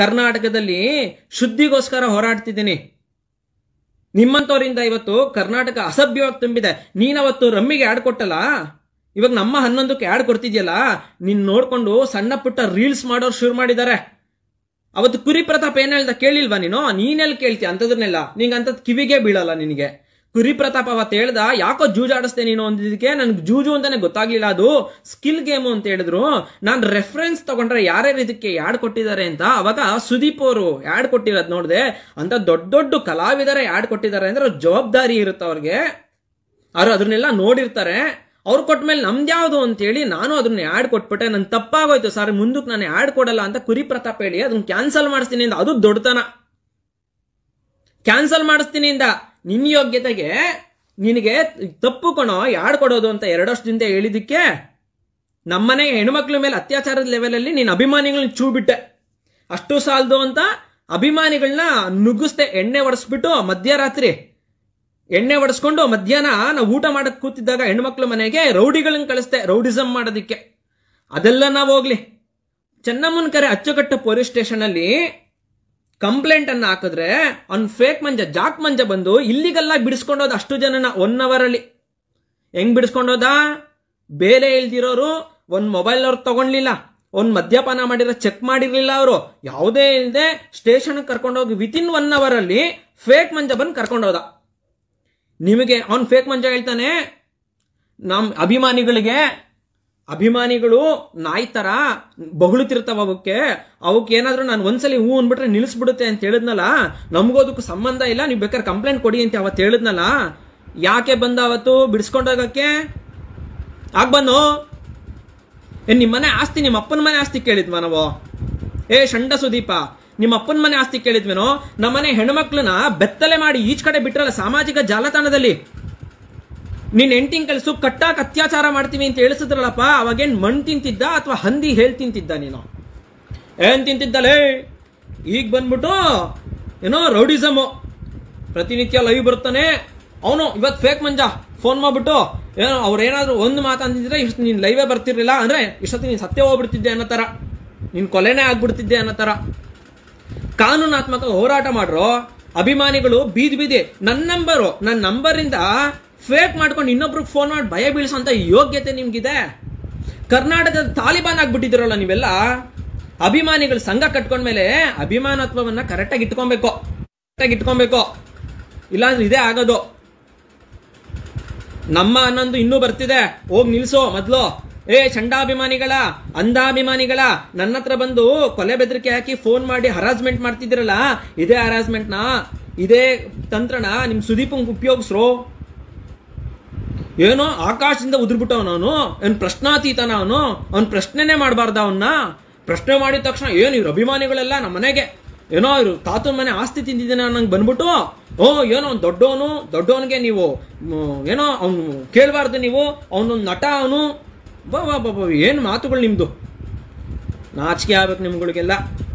ಕರ್ನಾಟಕದಲ್ಲಿ ಶುದ್ಧಿಗೋಸ್ಕರ ಹೋರಾಡ್ತಿದ್ದೀನಿ ನಿಮ್ಮಂಥವರಿಂದ ಇವತ್ತು ಕರ್ನಾಟಕ ಅಸಭ್ಯವಾಗಿ ತುಂಬಿದೆ ನೀನವತ್ತು ರಮ್ಮಿಗೆ ಆಡ್ ಕೊಟ್ಟಲ್ಲ ಇವಾಗ ನಮ್ಮ ಹನ್ನೊಂದಕ್ಕೆ ಆಡ್ ಕೊಡ್ತಿದ್ಯಲ್ಲ ನಿನ್ ನೋಡ್ಕೊಂಡು ಸಣ್ಣ ಪುಟ್ಟ ರೀಲ್ಸ್ ಮಾಡೋರು ಶುರು ಮಾಡಿದ್ದಾರೆ ಅವತ್ತು ಕುರಿಪ್ರತಾಪ್ ಪ್ರತಾಪ್ ಏನ್ ಹೇಳ್ದ ಕೇಳಿಲ್ವಾ ನೀನು ನೀನೆಲ್ಲಿ ಕೇಳ್ತೀಯ ಅಂಥದ್ರನ್ನೆಲ್ಲ ನಿಂಗೆ ಅಂಥದ್ದು ಕಿವಿಗೆ ಬೀಳಲ್ಲ ನಿನಗೆ ಕುರಿ ಪ್ರತಾಪ್ ಅವತ್ತು ಹೇಳ್ದ ಯಾಕೋ ಜೂಜಾಡಿಸ್ದೆ ನೀನು ಅಂದಿದ್ದಕ್ಕೆ ನನ್ಗೆ ಜೂಜು ಅಂತಾನೆ ಗೊತ್ತಾಗ್ಲಿಲ್ಲ ಅದು ಸ್ಕಿಲ್ ಗೇಮು ಅಂತ ಹೇಳಿದ್ರು ನಾನು ರೆಫರೆನ್ಸ್ ತಗೊಂಡ್ರೆ ಯಾರ್ಯಾರು ಇದಕ್ಕೆ ಯಾಡ್ ಕೊಟ್ಟಿದ್ದಾರೆ ಅಂತ ಅವಾಗ ಸುದೀಪ್ ಅವರು ಯಾಡ್ ಕೊಟ್ಟಿರೋದು ನೋಡಿದೆ ಅಂತ ದೊಡ್ಡ ದೊಡ್ಡ ಕಲಾವಿದರ ಯಾಡ್ ಕೊಟ್ಟಿದ್ದಾರೆ ಅಂದ್ರೆ ಜವಾಬ್ದಾರಿ ಇರುತ್ತೆ ಅವ್ರಿಗೆ ಅವ್ರು ಅದನ್ನೆಲ್ಲ ನೋಡಿರ್ತಾರೆ ಅವ್ರು ಕೊಟ್ಟ ಮೇಲೆ ನಮ್ದು ಯಾವುದು ಅಂತೇಳಿ ನಾನು ಅದನ್ನ ಆ್ಯಡ್ ಕೊಟ್ಬಿಟ್ಟೆ ನನ್ನ ತಪ್ಪಾಗೋಯ್ತು ಸರ್ ಮುಂದಕ್ಕೆ ನಾನು ಆ್ಯಡ್ ಕೊಡಲ್ಲ ಅಂತ ಕುರಿ ಪ್ರತಾಪ್ ಹೇಳಿ ಅದನ್ನ ಕ್ಯಾನ್ಸಲ್ ಮಾಡಿಸ್ತೀನಿ ಅಂತ ಅದು ದೊಡ್ಡತನ ಕ್ಯಾನ್ಸಲ್ ಮಾಡಿಸ್ತೀನಿ ಅಂತ ನಿನ್ನ ಯೋಗ್ಯತೆಗೆ ನಿನಗೆ ತಪ್ಪು ಕಣೋ ಯಾರು ಕೊಡೋದು ಅಂತ ಎರಡು ವರ್ಷದಿಂದ ಹೇಳಿದ್ದಕ್ಕೆ ನಮ್ಮನೆ ಹೆಣ್ಮಕ್ಳ ಮೇಲೆ ಅತ್ಯಾಚಾರದ ಲೆವೆಲಲ್ಲಿ ನೀನು ಅಭಿಮಾನಿಗಳನ್ನ ಚೂ ಬಿಟ್ಟೆ ಅಷ್ಟು ಸಾಲದು ಅಂತ ಅಭಿಮಾನಿಗಳನ್ನ ನುಗ್ಗಿಸ್ದೆ ಎಣ್ಣೆ ಒಡಿಸ್ಬಿಟ್ಟು ಮಧ್ಯರಾತ್ರಿ ಎಣ್ಣೆ ಒಡಿಸ್ಕೊಂಡು ಮಧ್ಯಾಹ್ನ ನಾವು ಊಟ ಮಾಡಕ್ ಕೂತಿದ್ದಾಗ ಹೆಣ್ಮಕ್ಳ ಮನೆಗೆ ರೌಡಿಗಳನ್ನ ಕಳಿಸ್ದೆ ರೌಡಿಸಮ್ ಮಾಡೋದಿಕ್ಕೆ ಅದೆಲ್ಲ ನಾವು ಹೋಗ್ಲಿ ಚೆನ್ನಮ್ಮನ ಕರೆ ಅಚ್ಚುಕಟ್ಟು ಪೊಲೀಸ್ ಸ್ಟೇಷನ್ ಅಲ್ಲಿ ಕಂಪ್ಲೇಂಟ್ ಅನ್ನ ಹಾಕಿದ್ರೆ ಅವ್ನ್ ಫೇಕ್ ಮಂಜ ಜಾಕ್ ಮಂಜ ಬಂದು ಇಲ್ಲಿಗೆಲ್ಲ ಬಿಡಿಸ್ಕೊಂಡೋದ ಅಷ್ಟು ಜನನ ಒನ್ ಅವರ್ ಅಲ್ಲಿ ಹೆಂಗ್ ಬಿಡಿಸ್ಕೊಂಡೋದ ಬೇಲೆ ಇಲ್ದಿರೋರು ಒಂದ್ ಮೊಬೈಲ್ ಅವ್ರು ತಗೊಂಡ್ಲಿಲ್ಲ ಒಂದ್ ಮದ್ಯಪಾನ ಮಾಡಿರೋ ಚೆಕ್ ಮಾಡಿರ್ಲಿಲ್ಲ ಅವರು ಯಾವುದೇ ಇಲ್ಲದೆ ಸ್ಟೇಷನ್ ಕರ್ಕೊಂಡೋಗಿ ವಿತಿನ್ ಒನ್ ಅವರ್ ಅಲ್ಲಿ ಫೇಕ್ ಮಂಜ ಬಂದು ಕರ್ಕೊಂಡೋದ ನಿಮಗೆ ಅವ್ನ್ ಫೇಕ್ ಮಂಜ ಹೇಳ್ತಾನೆ ನಮ್ ಅಭಿಮಾನಿಗಳಿಗೆ ಅಭಿಮಾನಿಗಳು ನಾಯ್ತರ ಬಹಳುತ್ತಿರ್ತಾವ ಅವಕ್ಕೆ ಅವಕ್ಕೆ ಏನಾದ್ರೂ ನಾನು ಒಂದ್ಸಲಿ ಹೂ ಅಂದ್ಬಿಟ್ರೆ ನಿಲ್ಲಿಸ್ಬಿಡುತ್ತೆ ಅಂತ ಹೇಳಿದ್ನಲ್ಲ ನಮಗೂ ಅದಕ್ಕೂ ಸಂಬಂಧ ಇಲ್ಲ ನೀವು ಬೇಕಾದ್ರೆ ಕಂಪ್ಲೇಂಟ್ ಕೊಡಿ ಅಂತ ಅವತ್ತು ಹೇಳಿದ್ನಲ್ಲ ಯಾಕೆ ಬಂದ ಅವತ್ತು ಬಿಡಿಸ್ಕೊಂಡೋಗಕ್ಕೆ ಆಗ ಏ ನಿಮ್ಮ ಮನೆ ಆಸ್ತಿ ನಿಮ್ಮ ಅಪ್ಪನ ಮನೆ ಆಸ್ತಿ ಕೇಳಿದ್ವ ನಾವು ಏ ಶಂಡ ಸುದೀಪ ನಿಮ್ಮ ಅಪ್ಪನ ಮನೆ ಆಸ್ತಿ ಕೇಳಿದ್ವೇನೋ ನಮ್ಮನೆ ಹೆಣ್ಮಕ್ಳನ್ನ ಬೆತ್ತಲೆ ಮಾಡಿ ಈಚ್ ಕಡೆ ಬಿಟ್ರಲ್ಲ ಸಾಮಾಜಿಕ ಜಾಲತಾಣದಲ್ಲಿ ನಿನ್ನ ಎಂಟಿನ್ ಕಳಿಸು ಕಟ್ಟಾಕ್ ಅತ್ಯಾಚಾರ ಮಾಡ್ತೀವಿ ಅಂತ ಹೇಳಿಸಿದ್ರಲ್ಲಪ್ಪ ಅವಾಗೇನು ಮಣ್ ತಿಂತಿದ್ದ ಅಥವಾ ಹಂದಿ ಹೇಳಿ ತಿಂತಿದ್ದ ನೀನು ಏನ್ ತಿಂತಿದ್ದಲೇ ಈಗ ಬಂದ್ಬಿಟ್ಟು ಏನೋ ರೌಡಿಸಮು ಪ್ರತಿನಿತ್ಯ ಲೈವ್ ಬರ್ತಾನೆ ಅವನು ಇವತ್ತು ಫೇಕ್ ಮಂಜ ಫೋನ್ ಮಾಡ್ಬಿಟ್ಟು ಏನೋ ಅವ್ರೇನಾದ್ರು ಒಂದು ಮಾತಂದಿದ್ರೆ ಇಷ್ಟು ನೀನ್ ಲೈವೇ ಬರ್ತಿರ್ಲಿಲ್ಲ ಅಂದ್ರೆ ಇಷ್ಟೊತ್ತಿಗೆ ನೀನು ಸತ್ಯ ಹೋಗ್ಬಿಡ್ತಿದ್ದೆ ಅನ್ನೋ ತರ ನಿನ್ನ ಕೊಲೆನೇ ಆಗ್ಬಿಡ್ತಿದ್ದೆ ಅನ್ನೋ ತರ ಕಾನೂನಾತ್ಮಕ ಹೋರಾಟ ಮಾಡ್ರೋ ಅಭಿಮಾನಿಗಳು ಬೀದಿ ಬೀದಿ ನನ್ನ ನಂಬರು ನನ್ನ ನಂಬರಿಂದ ಫೇಕ್ ಮಾಡ್ಕೊಂಡು ಇನ್ನೊಬ್ರಿಗೆ ಫೋನ್ ಮಾಡಿ ಭಯ ಅಂತ ಯೋಗ್ಯತೆ ನಿಮಗಿದೆ ಕರ್ನಾಟಕದ ತಾಲಿಬಾನ್ ಆಗ್ಬಿಟ್ಟಿದ್ದೀರಲ್ಲ ನೀವೆಲ್ಲ ಅಭಿಮಾನಿಗಳು ಸಂಘ ಕಟ್ಕೊಂಡ್ಮೇಲೆ ಅಭಿಮಾನತ್ವವನ್ನು ಕರೆಕ್ಟಾಗಿ ಇಟ್ಕೊಬೇಕು ಕರೆಕ್ಟಾಗಿ ಇಟ್ಕೊಬೇಕು ಇಲ್ಲಾಂದ್ರೆ ಇದೇ ಆಗೋದು ನಮ್ಮ ಅನ್ನೊಂದು ಇನ್ನೂ ಬರ್ತಿದೆ ಹೋಗಿ ನಿಲ್ಸೋ ಮೊದಲು ಏ ಚಂಡಾಭಿಮಾನಿಗಳ ಅಂಧಾಭಿಮಾನಿಗಳ ನನ್ನ ಹತ್ರ ಬಂದು ಕೊಲೆ ಬೆದರಿಕೆ ಹಾಕಿ ಫೋನ್ ಮಾಡಿ ಹರಾಸ್ಮೆಂಟ್ ಮಾಡ್ತಿದ್ದೀರಲ್ಲ ಇದೇ ಹರಾಸ್ಮೆಂಟ್ನ ಇದೇ ತಂತ್ರನ ನಿಮ್ಮ ಸುದೀಪ್ ಉಪಯೋಗಿಸ್ರು ಏನೋ ಆಕಾಶದಿಂದ ಉದುರ್ಬಿಟ್ಟವ್ ನಾನು ಏನು ಪ್ರಶ್ನಾತೀತ ನಾನು ಅವ್ನ ಪ್ರಶ್ನೆನೇ ಮಾಡಬಾರ್ದ ಅವನ್ನ ಪ್ರಶ್ನೆ ಮಾಡಿದ ತಕ್ಷಣ ಏನು ಇವ್ರ ಅಭಿಮಾನಿಗಳೆಲ್ಲ ನಮ್ಮ ಮನೆಗೆ ಏನೋ ಇವ್ರು ತಾತನ ಮನೆ ಆಸ್ತಿ ತಿಂದಿದ್ದೀನಿ ಅನ್ನಂಗೆ ಬಂದ್ಬಿಟ್ಟು ಓ ಏನೋ ಅವ್ನು ದೊಡ್ಡವನು ದೊಡ್ಡವನಿಗೆ ನೀವು ಏನೋ ಅವನು ಕೇಳಬಾರ್ದು ನೀವು ಅವನೊಂದು ನಟ ಅವನು ಬಾ ಬಾ ಬಾ ಏನು ಮಾತುಗಳು ನಿಮ್ಮದು ನಾಚಿಕೆ ಆಗ್ಬೇಕು ನಿಮ್ಗಳಿಗೆಲ್ಲ